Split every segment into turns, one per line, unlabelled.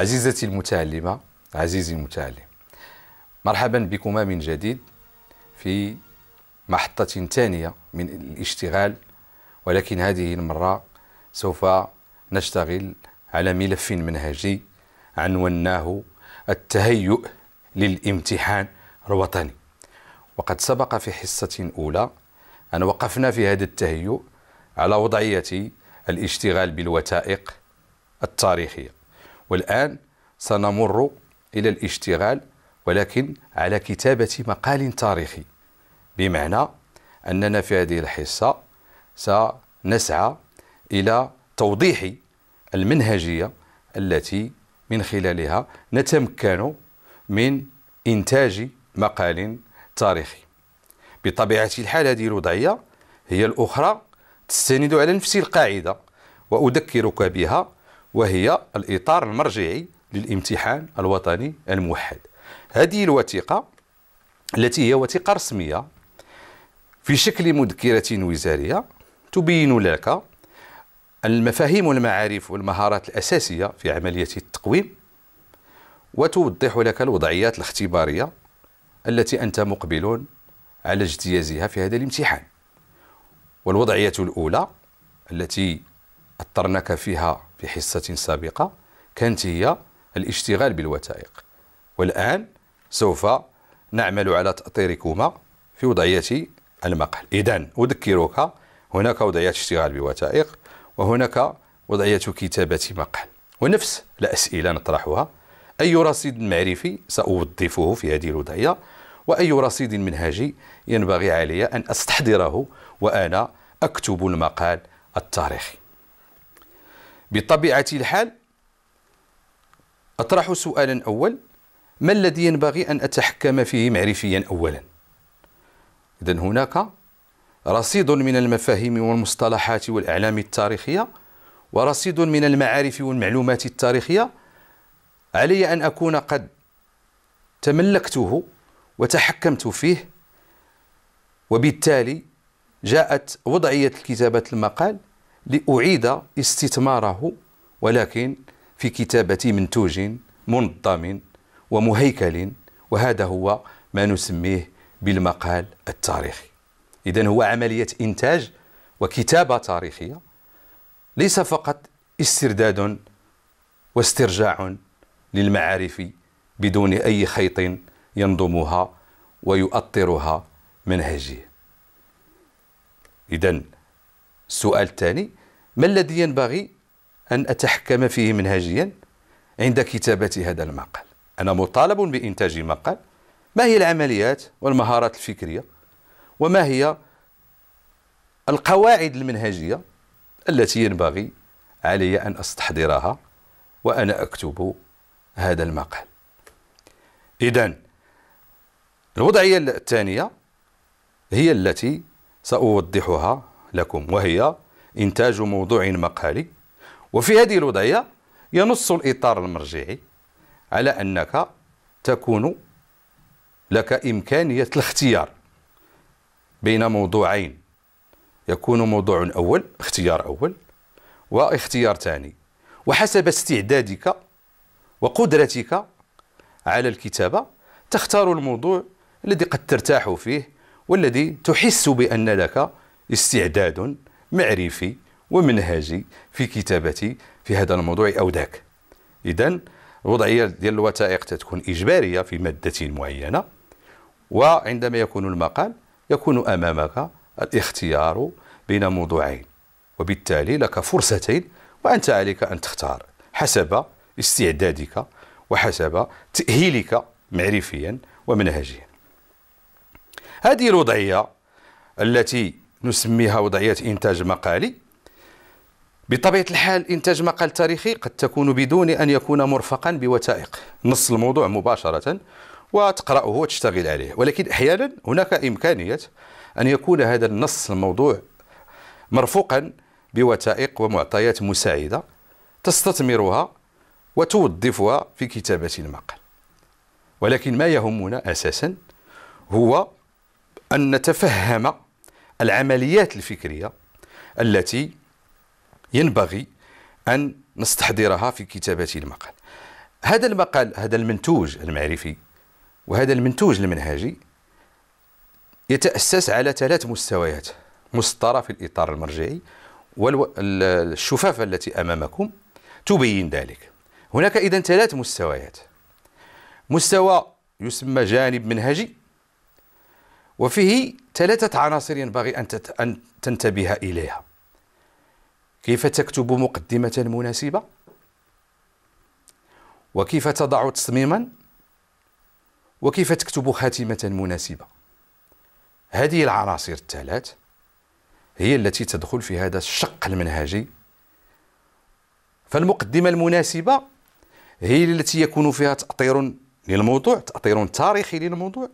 عزيزتي المتعلمة عزيزي المتعلم مرحبا بكما من جديد في محطة ثانية من الاشتغال ولكن هذه المرة سوف نشتغل على ملف منهجي عنوناه التهيؤ للامتحان الوطني وقد سبق في حصة أولى أن وقفنا في هذا التهيؤ على وضعية الاشتغال بالوثائق التاريخية والآن سنمر إلى الاشتغال ولكن على كتابة مقال تاريخي بمعنى أننا في هذه الحصة سنسعى إلى توضيح المنهجية التي من خلالها نتمكن من إنتاج مقال تاريخي بطبيعة الحال هذه الوضعية هي الأخرى تستند على نفس القاعدة وأذكرك بها وهي الإطار المرجعي للامتحان الوطني الموحد هذه الوثيقة التي هي وثيقة رسمية في شكل مذكرة وزارية تبين لك المفاهيم والمعارف والمهارات الأساسية في عملية التقويم وتوضح لك الوضعيات الاختبارية التي أنت مقبل على اجتيازها في هذا الامتحان والوضعية الأولى التي أثرناك فيها في حصة سابقة كانت هي الاشتغال بالوثائق والآن سوف نعمل على تأطيركما في وضعية المقال إذا أذكرك هناك وضعية اشتغال بوثائق وهناك وضعية كتابة مقال ونفس الأسئلة نطرحها أي رصيد معرفي سأوظفه في هذه الوضعية وأي رصيد منهجي ينبغي علي أن أستحضره وأنا أكتب المقال التاريخي بطبيعة الحال أطرح سؤالا أول ما الذي ينبغي أن أتحكم فيه معرفيا أولا إذن هناك رصيد من المفاهيم والمصطلحات والأعلام التاريخية ورصيد من المعارف والمعلومات التاريخية علي أن أكون قد تملكته وتحكمت فيه وبالتالي جاءت وضعية كتابة المقال لأعيد استثماره ولكن في كتابة منتوج منظم ومهيكل وهذا هو ما نسميه بالمقال التاريخي إذا هو عملية إنتاج وكتابة تاريخية ليس فقط استرداد واسترجاع للمعارف بدون أي خيط ينظمها ويؤطرها منهجيا إذا السؤال الثاني ما الذي ينبغي أن أتحكم فيه منهجيا عند كتابة هذا المقال أنا مطالب بإنتاج مقال ما هي العمليات والمهارات الفكرية وما هي القواعد المنهجية التي ينبغي علي أن أستحضرها وأنا أكتب هذا المقال إذا الوضعية الثانية هي التي سأوضحها لكم وهي إنتاج موضوع مقالي وفي هذه الوضعية ينص الإطار المرجعي على أنك تكون لك إمكانية الاختيار بين موضوعين يكون موضوع أول اختيار أول واختيار ثاني وحسب استعدادك وقدرتك على الكتابة تختار الموضوع الذي قد ترتاح فيه والذي تحس بأن لك استعداد معرفي ومنهجي في كتابتي في هذا الموضوع أو ذاك إذا الوضعية ديال الوثائق تكون إجبارية في مادة معينة وعندما يكون المقال يكون أمامك الاختيار بين موضوعين وبالتالي لك فرصتين وأنت عليك أن تختار حسب استعدادك وحسب تأهيلك معرفيا ومنهجيا هذه الوضعية التي نسميها وضعية إنتاج مقالي بطبيعة الحال إنتاج مقال تاريخي قد تكون بدون أن يكون مرفقا بوثائق نص الموضوع مباشرة وتقرأه وتشتغل عليه ولكن أحيانا هناك إمكانية أن يكون هذا النص الموضوع مرفوقا بوثائق ومعطيات مساعدة تستثمرها وتوظفها في كتابة المقال ولكن ما يهمنا أساسا هو أن نتفهم العمليات الفكرية التي ينبغي أن نستحضرها في كتابة المقال هذا المقال هذا المنتوج المعرفي وهذا المنتوج المنهجي يتأسس على ثلاث مستويات مسطرة في الإطار المرجعي والشفافة التي أمامكم تبين ذلك هناك اذا ثلاث مستويات مستوى يسمى جانب منهجي وفيه ثلاثة عناصر ينبغي أن تنتبه إليها كيف تكتب مقدمة مناسبة وكيف تضع تصميما وكيف تكتب خاتمة مناسبة هذه العناصر الثلاث هي التي تدخل في هذا الشق المنهجي فالمقدمة المناسبة هي التي يكون فيها تأطير للموضوع تأطير تاريخي للموضوع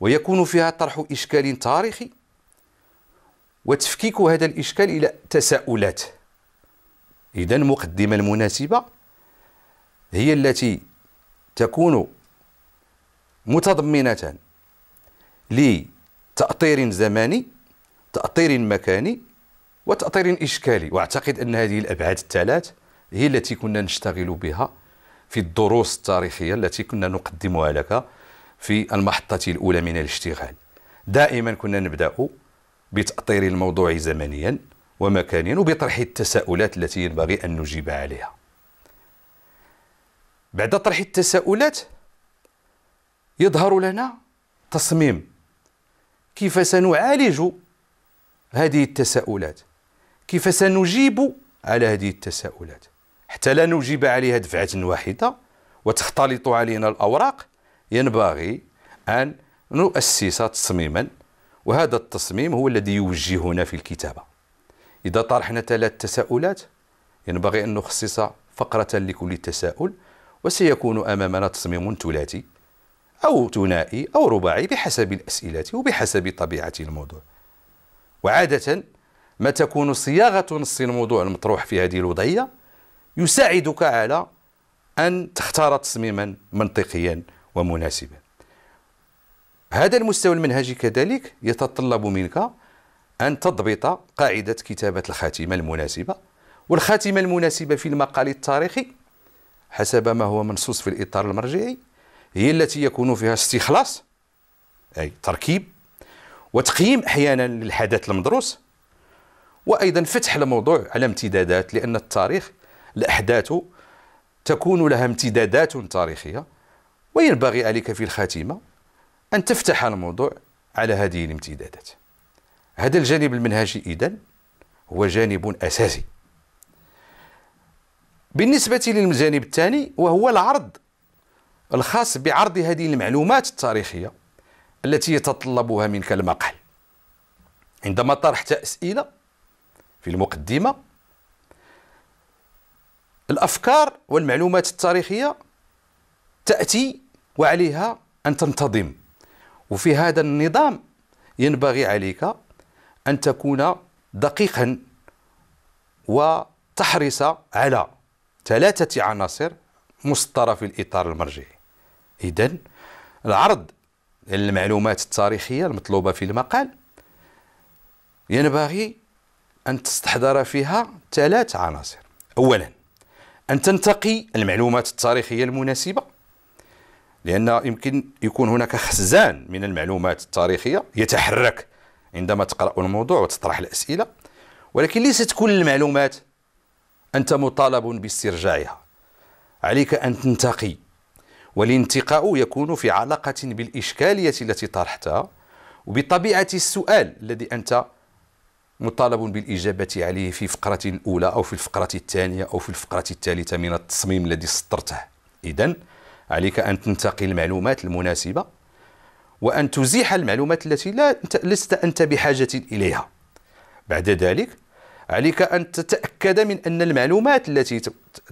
ويكون فيها طرح إشكال تاريخي وتفكيك هذا الإشكال إلى تساؤلات إذا المقدمة المناسبة هي التي تكون متضمنة لتأطير زماني تأطير مكاني وتأطير إشكالي وأعتقد أن هذه الأبعاد الثلاث هي التي كنا نشتغل بها في الدروس التاريخية التي كنا نقدمها لك في المحطة الأولى من الاشتغال دائما كنا نبدأ بتأطير الموضوع زمنيا ومكانيا وبطرح التساؤلات التي ينبغي أن نجيب عليها بعد طرح التساؤلات يظهر لنا تصميم كيف سنعالج هذه التساؤلات كيف سنجيب على هذه التساؤلات حتى لا نجيب عليها دفعة واحدة وتختلط علينا الأوراق ينبغي أن نؤسس تصميما وهذا التصميم هو الذي يوجهنا في الكتابة إذا طرحنا ثلاث تساؤلات ينبغي أن نخصص فقرة لكل تساؤل وسيكون أمامنا تصميم ثلاثي أو ثنائي أو رباعي بحسب الأسئلة وبحسب طبيعة الموضوع وعادة ما تكون صياغة نص الموضوع المطروح في هذه الوضعية يساعدك على أن تختار تصميما منطقيا ومناسبه هذا المستوى المنهجي كذلك يتطلب منك أن تضبط قاعدة كتابة الخاتمة المناسبة والخاتمة المناسبة في المقال التاريخي حسب ما هو منصوص في الإطار المرجعي هي التي يكون فيها استخلاص أي تركيب وتقييم أحيانا للحدث المدروس وأيضا فتح الموضوع على امتدادات لأن التاريخ الأحداث تكون لها امتدادات تاريخية وينبغي عليك في الخاتمة أن تفتح الموضوع على هذه الامتدادات هذا الجانب المنهجي إذن هو جانب أساسي بالنسبة للجانب الثاني وهو العرض الخاص بعرض هذه المعلومات التاريخية التي يتطلبها منك المقال عندما طرحت أسئلة في المقدمة الأفكار والمعلومات التاريخية تأتي وعليها أن تنتظم وفي هذا النظام ينبغي عليك أن تكون دقيقا وتحرص على ثلاثة عناصر مسطرة في الإطار المرجعي إذا العرض المعلومات التاريخية المطلوبة في المقال ينبغي أن تستحضر فيها ثلاث عناصر أولا أن تنتقي المعلومات التاريخية المناسبة لأن يمكن يكون هناك خزان من المعلومات التاريخية يتحرك عندما تقرأ الموضوع وتطرح الأسئلة ولكن ليست كل المعلومات أنت مطالب باسترجاعها عليك أن تنتقي والانتقاء يكون في علاقة بالإشكالية التي طرحتها وبطبيعة السؤال الذي أنت مطالب بالإجابة عليه في فقرة الأولى أو في الفقرة الثانية أو في الفقرة الثالثة من التصميم الذي سطرته اذا عليك أن تنتقي المعلومات المناسبة وأن تزيح المعلومات التي لا لست أنت بحاجة إليها بعد ذلك عليك أن تتأكد من أن المعلومات التي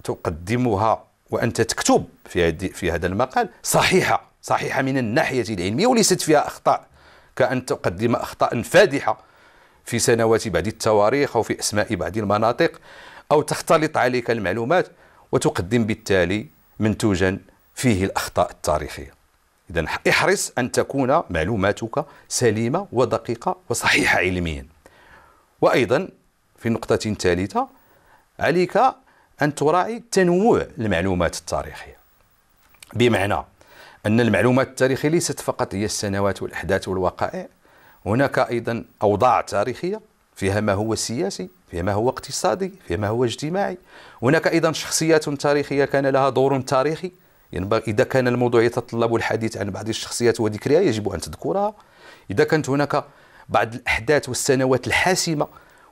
تقدمها وأنت تكتب في في هذا المقال صحيحة صحيحة من الناحية العلمية وليست فيها أخطاء كأن تقدم أخطاء فادحة في سنوات بعض التواريخ أو في أسماء بعض المناطق أو تختلط عليك المعلومات وتقدم بالتالي منتوجا فيه الأخطاء التاريخية إذا احرص أن تكون معلوماتك سليمة ودقيقة وصحيحة علميا وأيضا في نقطة ثالثة عليك أن تراعي تنوع المعلومات التاريخية بمعنى أن المعلومات التاريخية ليست فقط هي السنوات والأحداث والوقائع هناك أيضا أوضاع تاريخية فيها ما هو سياسي فيها ما هو اقتصادي فيها ما هو اجتماعي هناك أيضا شخصيات تاريخية كان لها دور تاريخي ينبغي إذا كان الموضوع يتطلب الحديث عن بعض الشخصيات وذكرها يجب أن تذكرها إذا كانت هناك بعض الأحداث والسنوات الحاسمة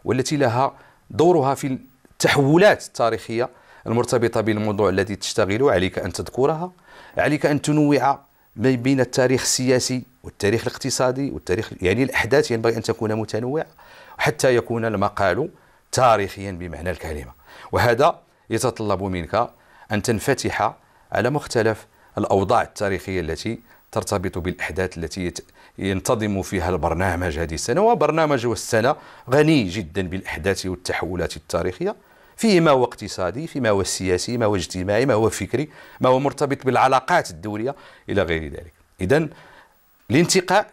والتي لها دورها في التحولات التاريخية المرتبطة بالموضوع الذي تشتغل عليك أن تذكرها عليك أن تنوع ما بين التاريخ السياسي والتاريخ الاقتصادي والتاريخ يعني الأحداث ينبغي أن تكون متنوعة حتى يكون المقال تاريخيا بمعنى الكلمة وهذا يتطلب منك أن تنفتح على مختلف الأوضاع التاريخية التي ترتبط بالأحداث التي ينتظم فيها البرنامج هذه السنة وبرنامج السنة غني جدا بالأحداث والتحولات التاريخية فيه ما هو اقتصادي فيما هو سياسي ما هو اجتماعي ما هو فكري ما هو مرتبط بالعلاقات الدولية إلى غير ذلك إذا الانتقاء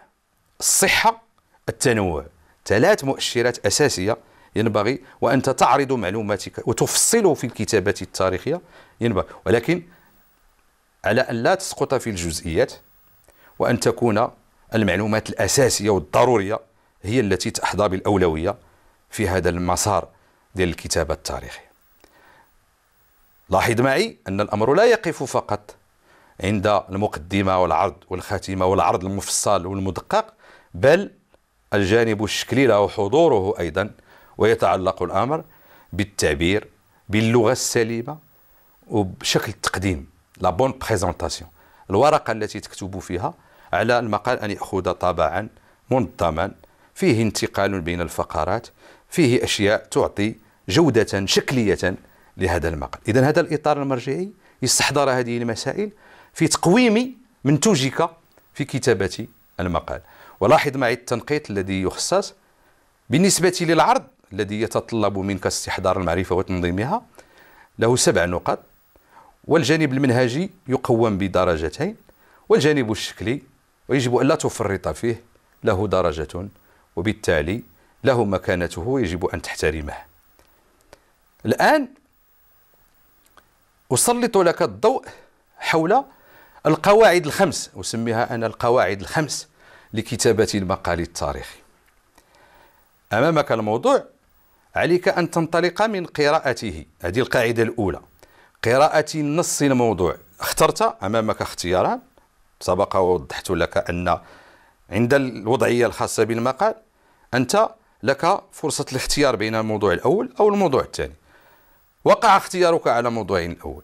الصحة التنوع ثلاث مؤشرات أساسية ينبغي وأنت تعرض معلوماتك وتفصل في الكتابات التاريخية ينبغي ولكن على أن لا تسقط في الجزئيات وأن تكون المعلومات الأساسية والضرورية هي التي تحظى بالأولوية في هذا المسار ديال الكتابة التاريخية لاحظ معي أن الأمر لا يقف فقط عند المقدمة والعرض والخاتمة والعرض المفصل والمدقق بل الجانب الشكلي له حضوره أيضا ويتعلق الأمر بالتعبير باللغة السليمة وبشكل التقديم لا بون بريزونطاسيون الورقه التي تكتب فيها على المقال ان ياخذ طابعا منظما فيه انتقال بين الفقرات فيه اشياء تعطي جوده شكليه لهذا المقال اذا هذا الاطار المرجعي يستحضر هذه المسائل في تقويم منتوجك في كتابه المقال ولاحظ معي التنقيط الذي يخصص بالنسبه للعرض الذي يتطلب منك استحضار المعرفه وتنظيمها له سبع نقاط والجانب المنهجي يقوم بدرجتين والجانب الشكلي ويجب أن لا تفرط فيه له درجة وبالتالي له مكانته ويجب أن تحترمه الآن أسلط لك الضوء حول القواعد الخمس أسميها أنا القواعد الخمس لكتابة المقال التاريخي أمامك الموضوع عليك أن تنطلق من قراءته هذه القاعدة الأولى قراءة النص الموضوع اخترت أمامك اختياران سبق ووضحت لك أن عند الوضعية الخاصة بالمقال أنت لك فرصة الاختيار بين الموضوع الأول أو الموضوع الثاني وقع اختيارك على موضوع الأول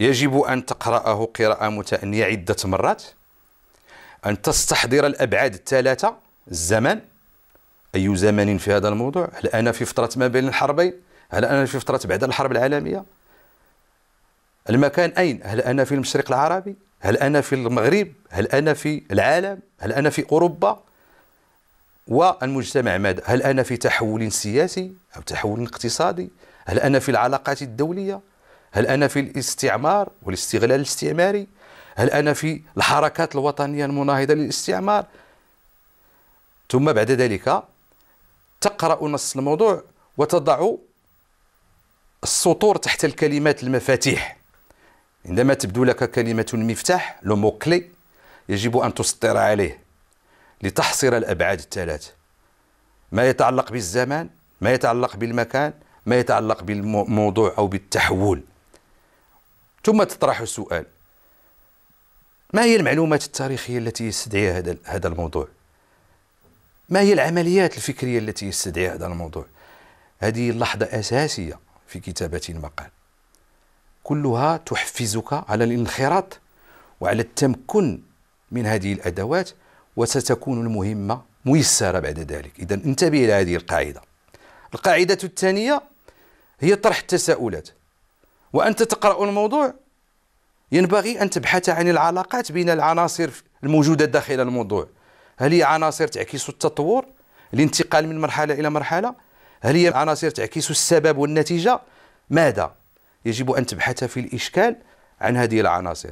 يجب أن تقرأه قراءة متأنية عدة مرات أن تستحضر الأبعاد الثلاثة الزمن أي زمن في هذا الموضوع هل أنا في فترة ما بين الحربين هل أنا في فترة بعد الحرب العالمية المكان أين؟ هل أنا في المشرق العربي؟ هل أنا في المغرب؟ هل أنا في العالم؟ هل أنا في أوروبا؟ والمجتمع ماذا؟ هل أنا في تحول سياسي أو تحول اقتصادي؟ هل أنا في العلاقات الدولية؟ هل أنا في الاستعمار والاستغلال الاستعماري؟ هل أنا في الحركات الوطنية المناهضة للاستعمار؟ ثم بعد ذلك تقرأ نص الموضوع وتضع السطور تحت الكلمات المفاتيح عندما تبدو لك كلمة المفتاح لو مو كلي يجب أن تسطر عليه لتحصر الأبعاد الثلاث ما يتعلق بالزمان ما يتعلق بالمكان ما يتعلق بالموضوع أو بالتحول ثم تطرح السؤال ما هي المعلومات التاريخية التي يستدعيها هذا هذا الموضوع؟ ما هي العمليات الفكرية التي يستدعيها هذا الموضوع؟ هذه اللحظة أساسية في كتابة المقال كلها تحفزك على الانخراط وعلى التمكن من هذه الادوات وستكون المهمه ميسره بعد ذلك اذا انتبه الى هذه القاعده القاعده الثانيه هي طرح التساؤلات وانت تقرا الموضوع ينبغي ان تبحث عن العلاقات بين العناصر الموجوده داخل الموضوع هل هي عناصر تعكس التطور الانتقال من مرحله الى مرحله هل هي عناصر تعكس السبب والنتيجه ماذا يجب أن تبحث في الإشكال عن هذه العناصر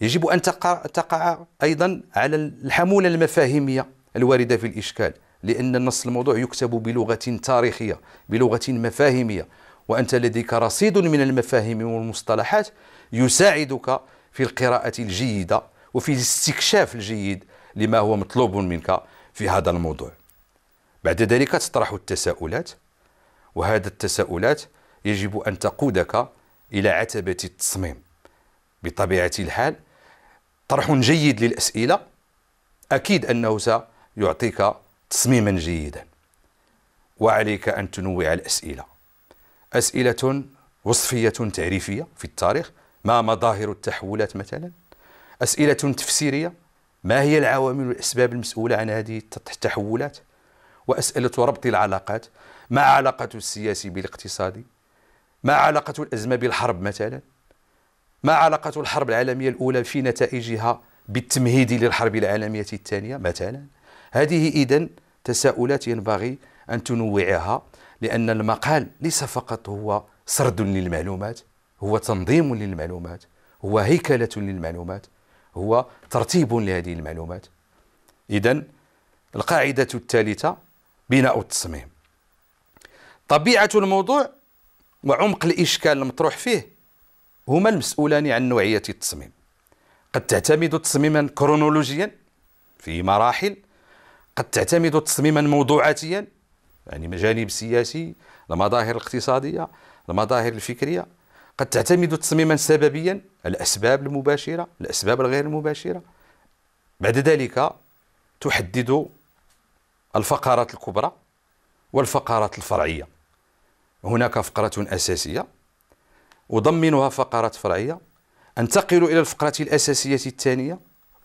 يجب أن تقع, تقع أيضا على الحمولة المفاهيمية الواردة في الإشكال لأن النص الموضوع يكتب بلغة تاريخية بلغة مفاهيمية وأنت لديك رصيد من المفاهيم والمصطلحات يساعدك في القراءة الجيدة وفي الاستكشاف الجيد لما هو مطلوب منك في هذا الموضوع بعد ذلك تطرح التساؤلات وهذه التساؤلات يجب أن تقودك إلى عتبة التصميم بطبيعة الحال طرح جيد للأسئلة أكيد أنه سيعطيك تصميما جيدا وعليك أن تنوع الأسئلة أسئلة وصفية تعريفية في التاريخ ما مظاهر التحولات مثلا أسئلة تفسيرية ما هي العوامل والأسباب المسؤولة عن هذه التحولات وأسئلة ربط العلاقات ما علاقة السياسي بالاقتصادي ما علاقة الأزمة بالحرب مثلا ما علاقة الحرب العالمية الأولى في نتائجها بالتمهيد للحرب العالمية الثانية مثلا هذه إذا تساؤلات ينبغي أن تنوعها لأن المقال ليس فقط هو سرد للمعلومات هو تنظيم للمعلومات هو هيكلة للمعلومات هو ترتيب لهذه المعلومات إذا القاعدة الثالثة بناء التصميم طبيعة الموضوع وعمق الإشكال المطروح فيه هما المسؤولان عن نوعية التصميم قد تعتمد تصميما كرونولوجيا في مراحل قد تعتمد تصميما موضوعاتيا يعني مجانب سياسي المظاهر الاقتصادية المظاهر الفكرية قد تعتمد تصميما سببيا الأسباب المباشرة الأسباب الغير المباشرة بعد ذلك تحدد الفقرات الكبرى والفقرات الفرعيه هناك فقرة أساسية أضمنها فقرات فرعية أنتقل إلى الفقرة الأساسية الثانية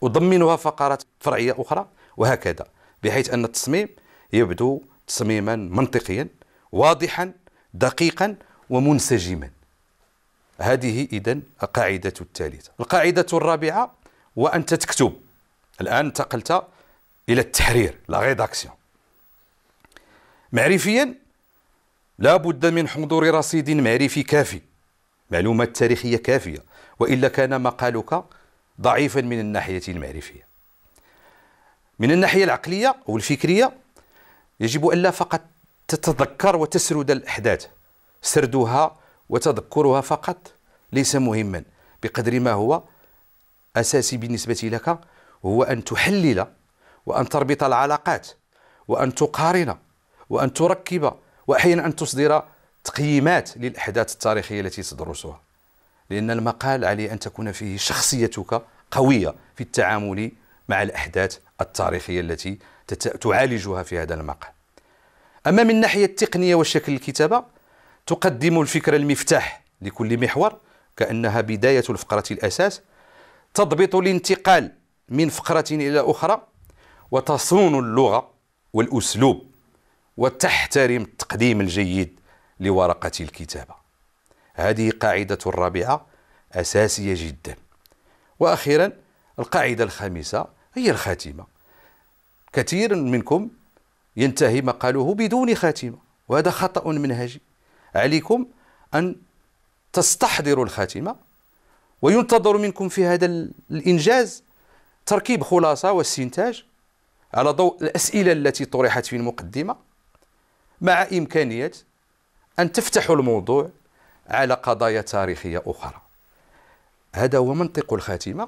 أضمنها فقرات فرعية أخرى وهكذا بحيث أن التصميم يبدو تصميما منطقيا واضحا دقيقا ومنسجما هذه إذا القاعدة الثالثة القاعدة الرابعة وأنت تكتب الآن انتقلت إلى التحرير لا غيداكسيون معرفيا لا بد من حضور رصيد معرفي كافي معلومات تاريخية كافية وإلا كان مقالك ضعيفا من الناحية المعرفية من الناحية العقلية والفكرية يجب ألا فقط تتذكر وتسرد الأحداث سردها وتذكرها فقط ليس مهما بقدر ما هو أساسي بالنسبة لك هو أن تحلل وأن تربط العلاقات وأن تقارن وأن تركب وأحيانا أن تصدر تقييمات للأحداث التاريخية التي تدرسها لأن المقال عليه أن تكون فيه شخصيتك قوية في التعامل مع الأحداث التاريخية التي تعالجها في هذا المقال أما من ناحية التقنية وشكل الكتابة تقدم الفكرة المفتاح لكل محور كأنها بداية الفقرة الأساس تضبط الانتقال من فقرة إلى أخرى وتصون اللغة والأسلوب وتحترم التقديم الجيد لورقة الكتابة هذه قاعدة الرابعة أساسية جدا وأخيرا القاعدة الخامسة هي الخاتمة كثير منكم ينتهي مقاله بدون خاتمة وهذا خطأ منهجي عليكم أن تستحضروا الخاتمة وينتظر منكم في هذا الإنجاز تركيب خلاصة واستنتاج على ضوء الأسئلة التي طرحت في المقدمة مع إمكانية أن تفتحوا الموضوع على قضايا تاريخية أخرى هذا هو منطق الخاتمة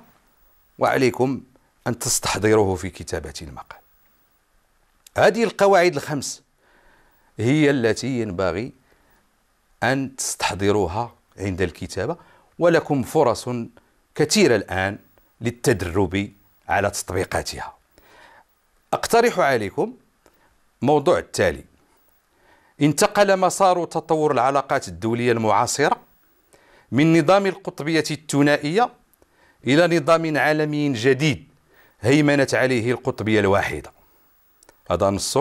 وعليكم أن تستحضروه في كتابة المقال هذه القواعد الخمس هي التي ينبغي أن تستحضروها عند الكتابة ولكم فرص كثيرة الآن للتدرب على تطبيقاتها أقترح عليكم موضوع التالي انتقل مسار تطور العلاقات الدولية المعاصرة من نظام القطبية الثنائية إلى نظام عالمي جديد هيمنت عليه القطبية الواحدة هذا نص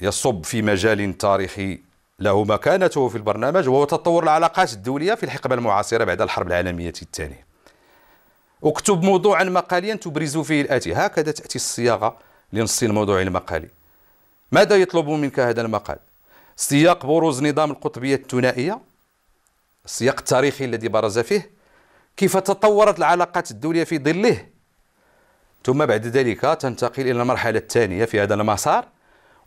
يصب في مجال تاريخي له مكانته في البرنامج وهو تطور العلاقات الدولية في الحقبة المعاصرة بعد الحرب العالمية الثانية اكتب موضوعا مقاليا تبرز فيه الآتي هكذا تأتي الصياغة لنص الموضوع المقالي ماذا يطلب منك هذا المقال سياق بروز نظام القطبية الثنائية السياق التاريخي الذي برز فيه كيف تطورت العلاقات الدولية في ظله ثم بعد ذلك تنتقل إلى المرحلة الثانية في هذا المسار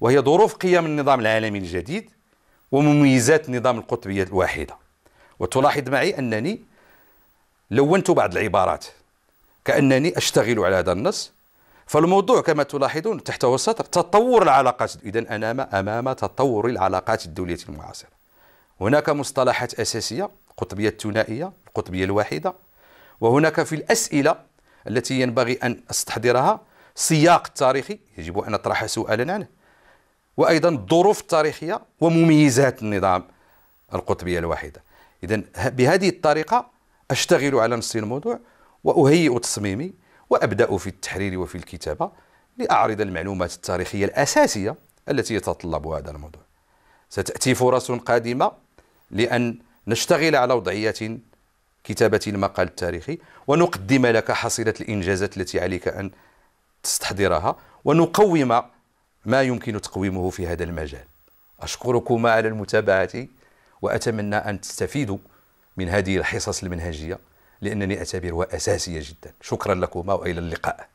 وهي ظروف قيم النظام العالمي الجديد ومميزات نظام القطبية الواحدة وتلاحظ معي أنني لونت بعض العبارات كأنني أشتغل على هذا النص فالموضوع كما تلاحظون تحته السطر تطور العلاقات إذا أنا أمام تطور العلاقات الدولية المعاصرة هناك مصطلحات أساسية القطبية الثنائية القطبية الواحدة وهناك في الأسئلة التي ينبغي أن أستحضرها سياق تاريخي يجب أن أطرح سؤالا عنه وأيضا الظروف التاريخية ومميزات النظام القطبية الواحدة إذا بهذه الطريقة أشتغل على نص الموضوع وأهيئ تصميمي وأبدأ في التحرير وفي الكتابة لأعرض المعلومات التاريخية الأساسية التي يتطلب هذا الموضوع ستأتي فرص قادمة لأن نشتغل على وضعية كتابة المقال التاريخي ونقدم لك حصيلة الإنجازات التي عليك أن تستحضرها ونقوم ما يمكن تقويمه في هذا المجال أشكركم على المتابعة وأتمنى أن تستفيدوا من هذه الحصص المنهجية لأنني أعتبرها أساسية جدا شكرا لكما وإلى اللقاء